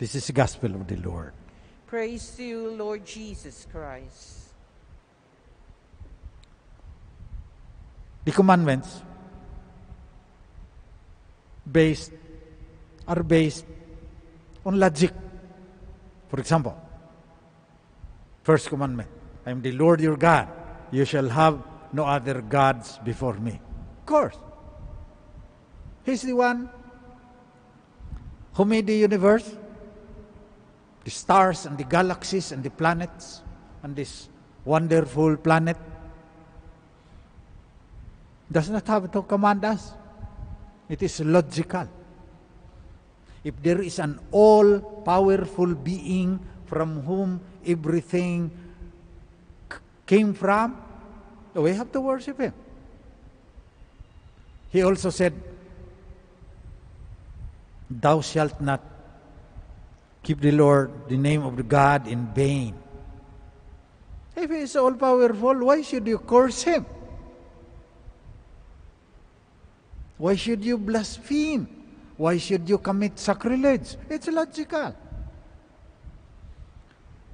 This is the gospel of the Lord. Praise to you, Lord Jesus Christ. The commandments based are based on logic. For example, first commandment, I am the Lord your God. You shall have no other gods before me. Of course. He's the one who made the universe the stars and the galaxies and the planets and this wonderful planet does not have to command us. It is logical. If there is an all powerful being from whom everything came from, we have to worship him. He also said, Thou shalt not keep the Lord, the name of the God in vain. If He is all-powerful, why should you curse Him? Why should you blaspheme? Why should you commit sacrilege? It's logical.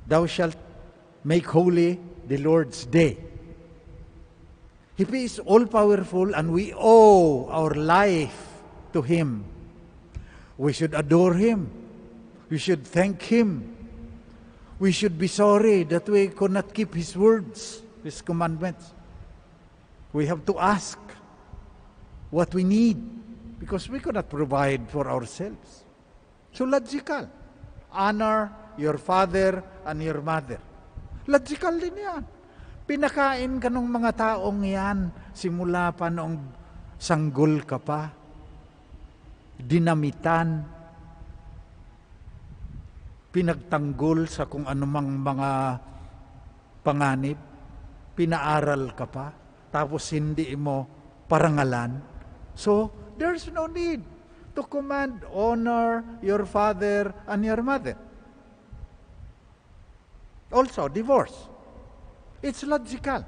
Thou shalt make holy the Lord's day. If He is all powerful and we owe our life to Him, we should adore Him. We should thank Him. We should be sorry that we could not keep His words, His commandments. We have to ask what we need because we cannot provide for ourselves. So logical. Honor your father and your mother. Logical din yan. Pinakain ka ng mga taong yan simula pa noong sanggol ka pa. Dinamitan pinagtanggol sa kung anumang mga panganib, pinaaral ka pa, tapos hindi mo parangalan. So, there's no need to command, honor your father and your mother. Also, divorce. It's logical.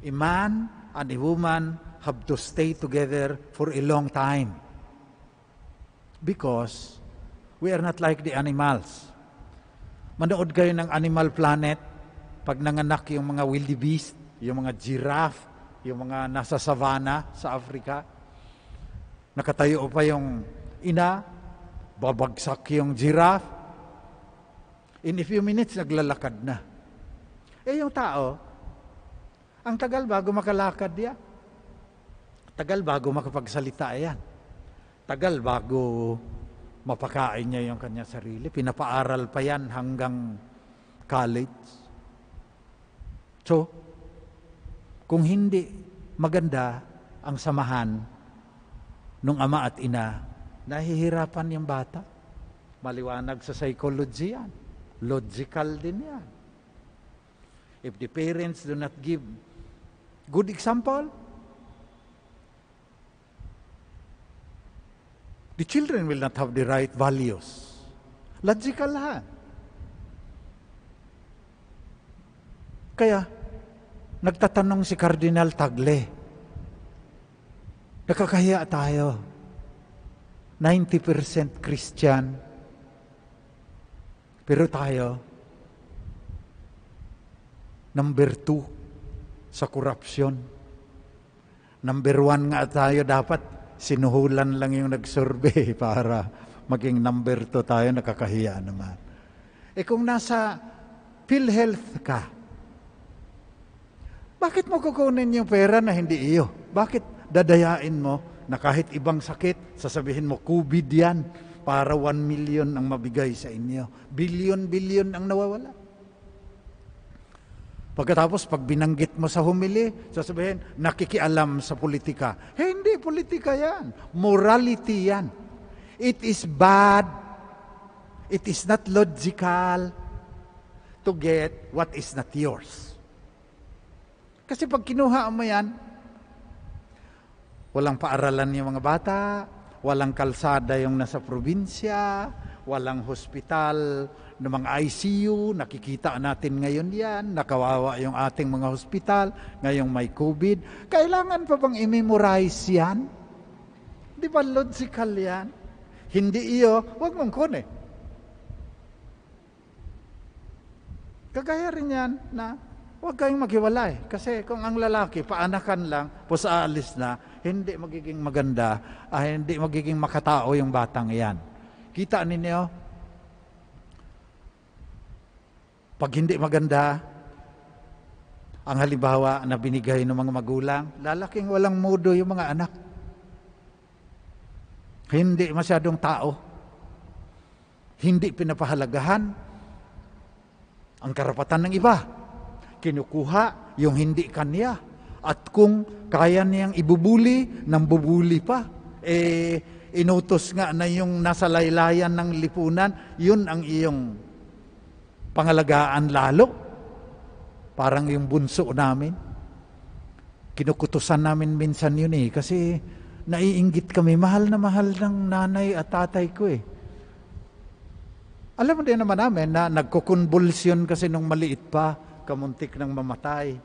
A man and a woman have to stay together for a long time because We are not like the animals. Manood kayo ng Animal Planet, pag nanganak yung mga wildebeest, yung mga giraffe, yung mga nasa savanna sa Africa, nakatayo pa yung ina, babagsak yung giraffe, in a few minutes naglalakad na. Eh yung tao, ang tagal bago makalakad niya. Tagal bago makapagsalita yan. Tagal bago mapakain niya yung kanya sarili. Pinapaaral pa yan hanggang college. So, kung hindi maganda ang samahan ng ama at ina, nahihirapan yung bata. Maliwanag sa psychology yan. Logical din yan. If the parents do not give good example, the children will not have the right values. Logical ha. Kaya, nagtatanong si Cardinal Tagle, nakakahiya tayo. 90% Christian, pero tayo, number two sa corruption. Number one nga tayo dapat sinuhulan lang yung nagsurvey para maging number to tayo, nakakahiya naman. Eh kung nasa PhilHealth ka, bakit mo kukunin yung pera na hindi iyo? Bakit dadayain mo na kahit ibang sakit, sasabihin mo, COVID yan, para 1 million ang mabigay sa inyo. Billion-billion ang nawawala. Pagkatapos, pag binanggit mo sa humili, sasabihin, nakikialam sa politika. Hey, hindi, politika yan. Morality yan. It is bad. It is not logical to get what is not yours. Kasi pag kinuha mo yan, walang paaralan yung mga bata, walang kalsada yung nasa probinsya, walang hospital, ng mga ICU, nakikita natin ngayon yan, nakawawa yung ating mga hospital, ngayong may COVID. Kailangan pa bang i-memorize yan? Di ba logical yan? Hindi iyo, wag mong kone. Kagaya rin yan na huwag kayong maghiwalay. Kasi kung ang lalaki, paanakan lang, pus aalis na, hindi magiging maganda, ah, hindi magiging makatao yung batang yan. Kita ninyo, Pag hindi maganda, ang halimbawa na binigay ng mga magulang, lalaking walang modo yung mga anak. Hindi masyadong tao. Hindi pinapahalagahan ang karapatan ng iba. Kinukuha yung hindi kanya. At kung kaya niyang ibubuli, nang bubuli pa, eh, inutos nga na yung nasa laylayan ng lipunan, yun ang iyong pangalagaan lalo. Parang yung bunso namin. Kinukutusan namin minsan yun eh. Kasi naiinggit kami. Mahal na mahal ng nanay at tatay ko eh. Alam mo din naman namin na nagkukonvulsyon kasi nung maliit pa, kamuntik ng mamatay.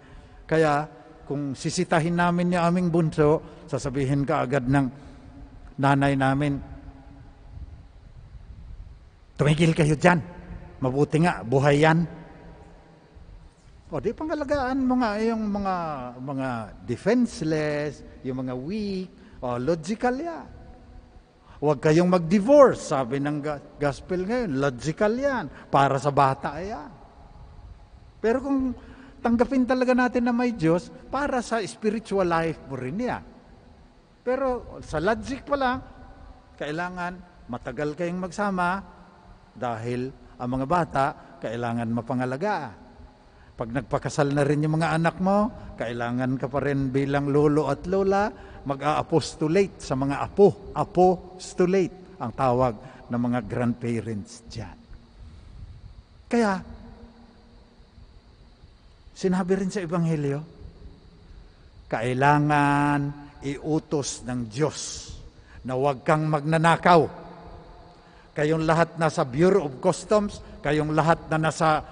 Kaya kung sisitahin namin yung aming bunso, sasabihin ka agad ng nanay namin, tumigil kayo dyan. Mabuti nga, buhay yan. O di pangalagaan mo nga yung mga, mga defenseless, yung mga weak, o logical yan. Huwag kayong mag-divorce, sabi ng gospel ngayon. Logical yan, para sa bata yan. Pero kung tanggapin talaga natin na may Diyos, para sa spiritual life mo rin yan. Pero sa logic pa lang, kailangan matagal kayong magsama dahil ang mga bata, kailangan mapangalagaan. Pag nagpakasal na rin yung mga anak mo, kailangan ka pa rin bilang lolo at lola mag-a-apostolate sa mga apo. Apostolate ang tawag ng mga grandparents dyan. Kaya, sinabi rin sa Ebanghelyo, kailangan iutos ng Diyos na huwag kang magnanakaw kayong lahat na sa Bureau of Customs, kayong lahat na nasa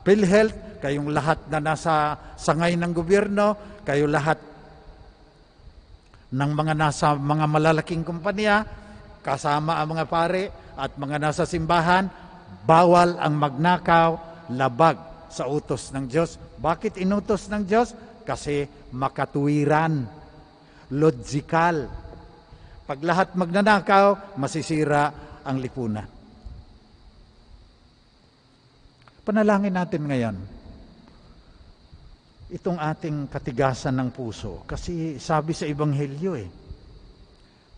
PhilHealth, kayong lahat na nasa sangay ng gobyerno, kayo lahat ng mga nasa mga malalaking kumpanya, kasama ang mga pare at mga nasa simbahan, bawal ang magnakaw, labag sa utos ng Diyos. Bakit inutos ng Diyos? Kasi makatuwiran, logical. Pag lahat magnanakaw, masisira ang lipunan. Panalangin natin ngayon itong ating katigasan ng puso. Kasi sabi sa Ebanghelyo eh,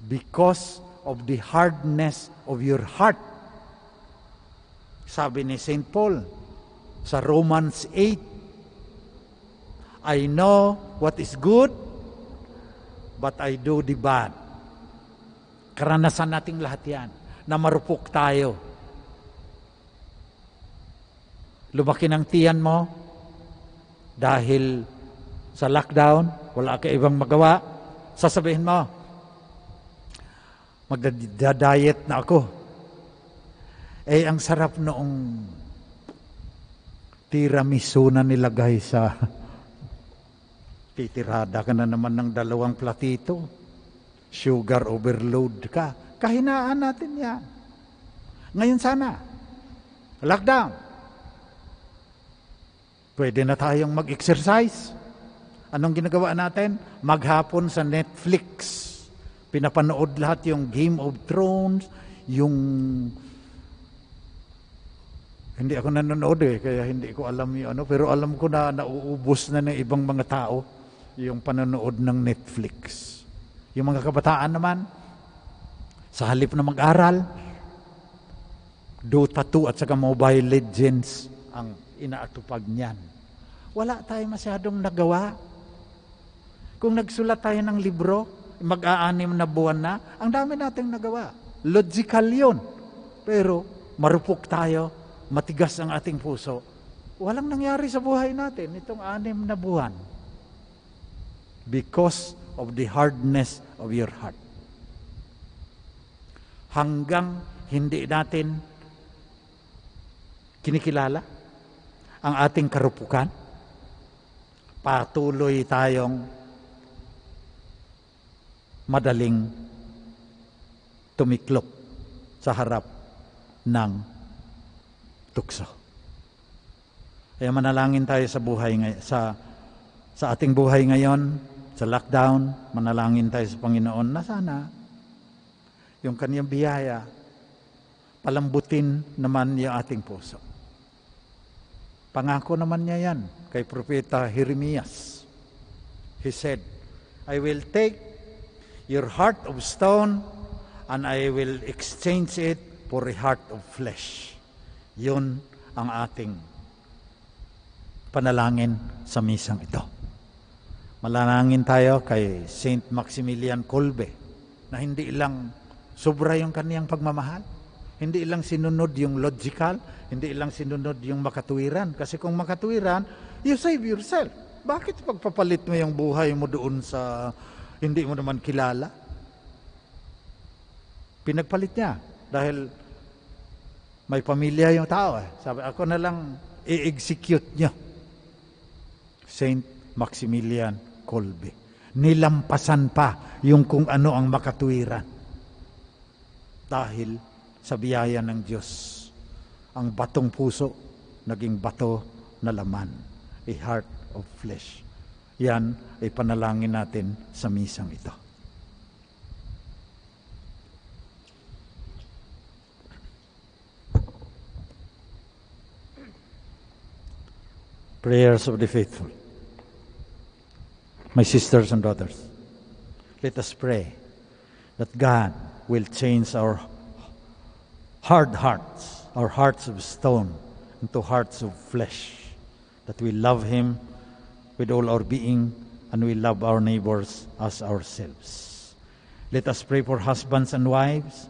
because of the hardness of your heart, sabi ni St. Paul sa Romans 8, I know what is good, but I do the bad. Karanasan nating lahat yan na marupok tayo. Lumaki ng tiyan mo dahil sa lockdown, wala ka ibang magawa, sasabihin mo, magdadiet na ako. Eh, ang sarap noong tiramisu na nilagay sa titirada ka na naman ng dalawang platito sugar overload ka. Kahinaan natin yan. Ngayon sana, lockdown. Pwede na tayong mag-exercise. Anong ginagawa natin? Maghapon sa Netflix. Pinapanood lahat yung Game of Thrones, yung... Hindi ako nanonood eh, kaya hindi ko alam yung ano. Pero alam ko na nauubos na ng ibang mga tao yung panonood ng Netflix. Yung mga kabataan naman, sa halip na mag-aral, Dota 2 at saka Mobile Legends ang inaatupag niyan. Wala tayo masyadong nagawa. Kung nagsulat tayo ng libro, mag-aanim na buwan na, ang dami nating nagawa. Logical yun. Pero marupok tayo, matigas ang ating puso. Walang nangyari sa buhay natin itong anim na buwan. Because of the hardness of your heart. Hanggang hindi natin kinikilala ang ating karupukan, patuloy tayong madaling tumiklop sa harap ng tukso. Kaya manalangin tayo sa buhay ngay- sa sa ating buhay ngayon sa lockdown, manalangin tayo sa Panginoon na sana yung kanyang biyaya, palambutin naman yung ating puso. Pangako naman niya yan kay Propeta Jeremias. He said, I will take your heart of stone and I will exchange it for a heart of flesh. Yun ang ating panalangin sa misang ito. Malanangin tayo kay St. Maximilian Kolbe na hindi lang sobra yung kaniyang pagmamahal. Hindi lang sinunod yung logical, hindi lang sinunod yung makatuwiran. Kasi kung makatuwiran, you save yourself. Bakit pagpapalit mo yung buhay mo doon sa hindi mo naman kilala? Pinagpalit niya dahil may pamilya yung tao. Eh. Sabi, ako na lang i-execute niya. Saint Maximilian Colby. Nilampasan pa yung kung ano ang makatuwiran. Dahil sa biyaya ng Diyos, ang batong puso naging bato na laman, a heart of flesh. Yan ay panalangin natin sa misang ito. prayers of the faithful. My sisters and brothers, let us pray that God will change our hard hearts, our hearts of stone, into hearts of flesh, that we love Him with all our being and we love our neighbors as ourselves. Let us pray for husbands and wives